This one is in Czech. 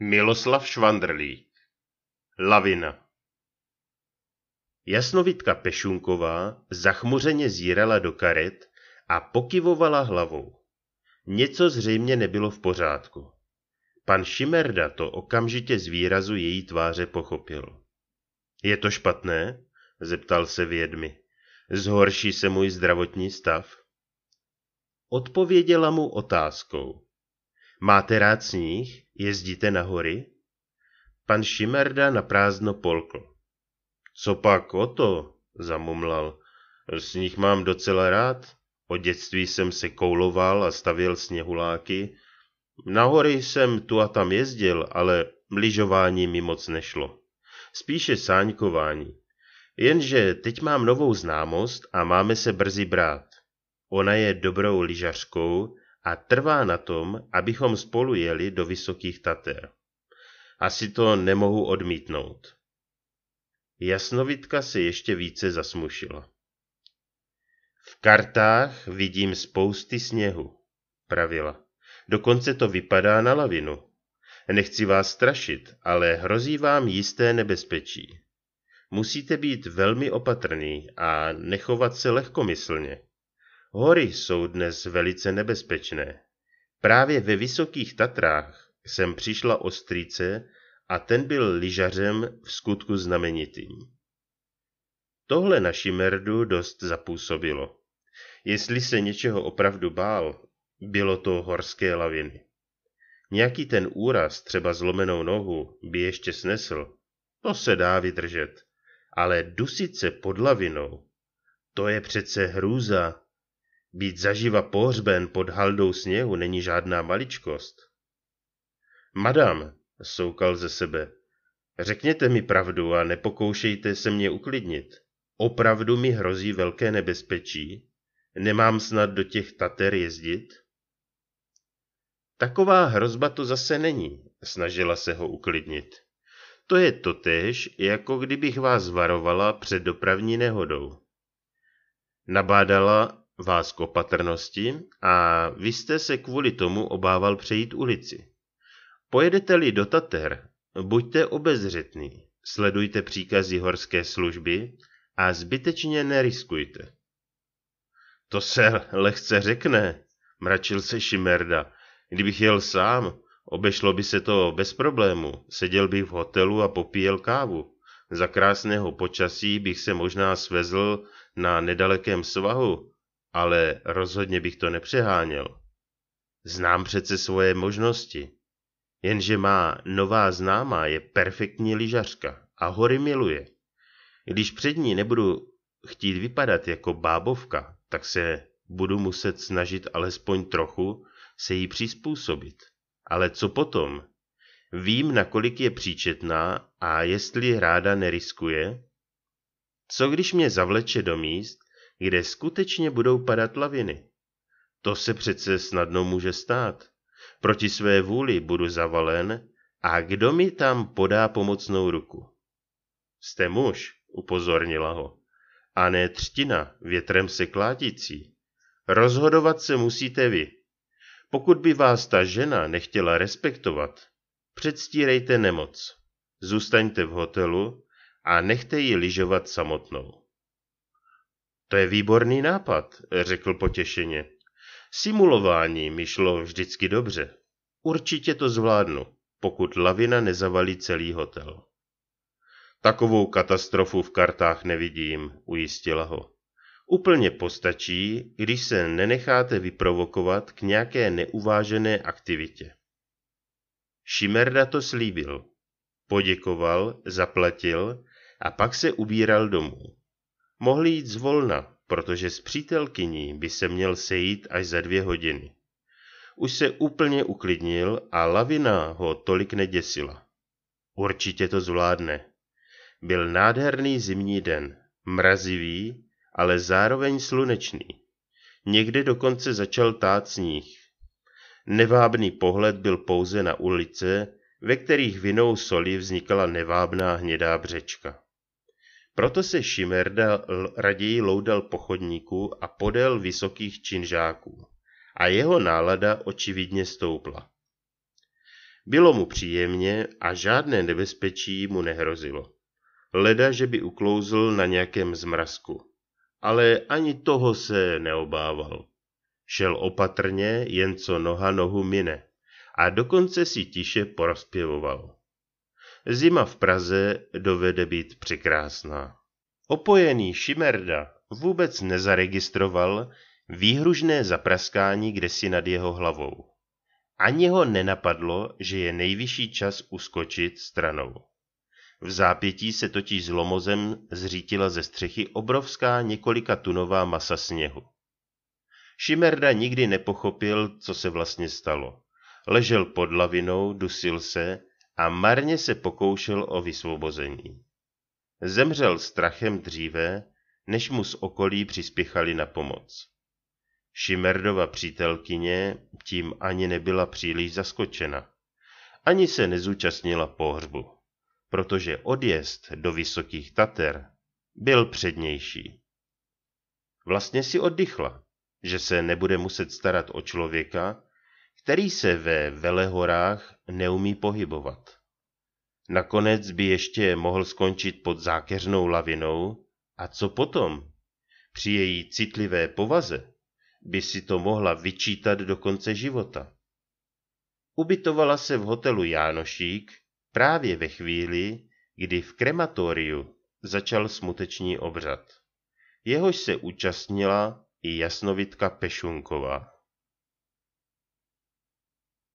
Miloslav Švandrlík Lavina Jasnovitka Pešunková zachmuřeně zírala do karet a pokyvovala hlavou. Něco zřejmě nebylo v pořádku. Pan Šimerda to okamžitě z výrazu její tváře pochopil. Je to špatné? zeptal se vědmi. Zhorší se můj zdravotní stav? Odpověděla mu otázkou. Máte rád sníh? Jezdíte na hory? Pan Šimerda na prázdno polkl. Co pak o to? zamumlal. Sníh mám docela rád. Od dětství jsem se kouloval a stavěl sněhuláky. Na hory jsem tu a tam jezdil, ale lyžování mi moc nešlo. Spíše sáňkování. Jenže teď mám novou známost a máme se brzy brát. Ona je dobrou lyžařkou, a trvá na tom, abychom spolu jeli do Vysokých Tater. Asi to nemohu odmítnout. Jasnovitka se ještě více zasmušila. V kartách vidím spousty sněhu, pravila. Dokonce to vypadá na lavinu. Nechci vás strašit, ale hrozí vám jisté nebezpečí. Musíte být velmi opatrný a nechovat se lehkomyslně. Hory jsou dnes velice nebezpečné. Právě ve Vysokých Tatrách jsem přišla o strýce a ten byl lyžařem v skutku znamenitým. Tohle naši merdu dost zapůsobilo. Jestli se něčeho opravdu bál, bylo to horské laviny. Nějaký ten úraz, třeba zlomenou nohu, by ještě snesl. To se dá vydržet. Ale dusit se pod lavinou, to je přece hrůza, být zaživa pohřben pod haldou sněhu není žádná maličkost. Madam, soukal ze sebe, řekněte mi pravdu a nepokoušejte se mě uklidnit. Opravdu mi hrozí velké nebezpečí? Nemám snad do těch Tater jezdit? Taková hrozba to zase není, snažila se ho uklidnit. To je totéž, jako kdybych vás varovala před dopravní nehodou. Nabádala, vás k opatrnosti a vy jste se kvůli tomu obával přejít ulici. Pojedete-li do Tater, buďte obezřetní, sledujte příkazy horské služby a zbytečně neriskujte. To se lehce řekne, mračil se Šimerda. Kdybych jel sám, obešlo by se to bez problému, seděl bych v hotelu a popíjel kávu. Za krásného počasí bych se možná svezl na nedalekém svahu, ale rozhodně bych to nepřeháněl. Znám přece svoje možnosti. Jenže má nová známá je perfektní lyžařka a hory miluje. Když před ní nebudu chtít vypadat jako bábovka, tak se budu muset snažit alespoň trochu se jí přizpůsobit. Ale co potom? Vím, nakolik je příčetná a jestli ráda neriskuje? Co když mě zavleče do míst, kde skutečně budou padat laviny. To se přece snadno může stát. Proti své vůli budu zavalen a kdo mi tam podá pomocnou ruku? Jste muž, upozornila ho, a ne třtina, větrem se klátící. Rozhodovat se musíte vy. Pokud by vás ta žena nechtěla respektovat, předstírejte nemoc. Zůstaňte v hotelu a nechte ji lyžovat samotnou. To je výborný nápad, řekl potěšeně. Simulování mi šlo vždycky dobře. Určitě to zvládnu, pokud lavina nezavalí celý hotel. Takovou katastrofu v kartách nevidím, ujistila ho. Úplně postačí, když se nenecháte vyprovokovat k nějaké neuvážené aktivitě. Šimerda to slíbil. Poděkoval, zaplatil a pak se ubíral domů. Mohl jít zvolna, protože s přítelkyní by se měl sejít až za dvě hodiny. Už se úplně uklidnil a lavina ho tolik neděsila. Určitě to zvládne. Byl nádherný zimní den, mrazivý, ale zároveň slunečný. Někde dokonce začal tát sníh. Nevábný pohled byl pouze na ulice, ve kterých vinou soli vznikala nevábná hnědá břečka. Proto se Šimerda raději loudal po chodníku a podél vysokých činžáků. A jeho nálada očividně stoupla. Bylo mu příjemně a žádné nebezpečí mu nehrozilo. Leda, že by uklouzl na nějakém zmrazku. Ale ani toho se neobával. Šel opatrně, jen co noha nohu mine. A dokonce si tiše porozpěvoval. Zima v Praze dovede být překrásná. Opojený Šimerda vůbec nezaregistroval výhružné zapraskání kdesi nad jeho hlavou. Ani ho nenapadlo, že je nejvyšší čas uskočit stranou. V zápětí se totiž zlomozem zřítila ze střechy obrovská několika tunová masa sněhu. Šimerda nikdy nepochopil, co se vlastně stalo. Ležel pod lavinou, dusil se a marně se pokoušel o vysvobození. Zemřel strachem dříve, než mu z okolí přispěchali na pomoc. Šimerdova přítelkyně tím ani nebyla příliš zaskočena. Ani se nezúčastnila pohřbu, protože odjezd do Vysokých Tater byl přednější. Vlastně si oddychla, že se nebude muset starat o člověka, který se ve Velehorách neumí pohybovat. Nakonec by ještě mohl skončit pod zákeřnou lavinou a co potom? Při její citlivé povaze by si to mohla vyčítat do konce života. Ubytovala se v hotelu Jánošík právě ve chvíli, kdy v krematoriu začal smuteční obřad. Jehož se účastnila i jasnovitka Pešunková.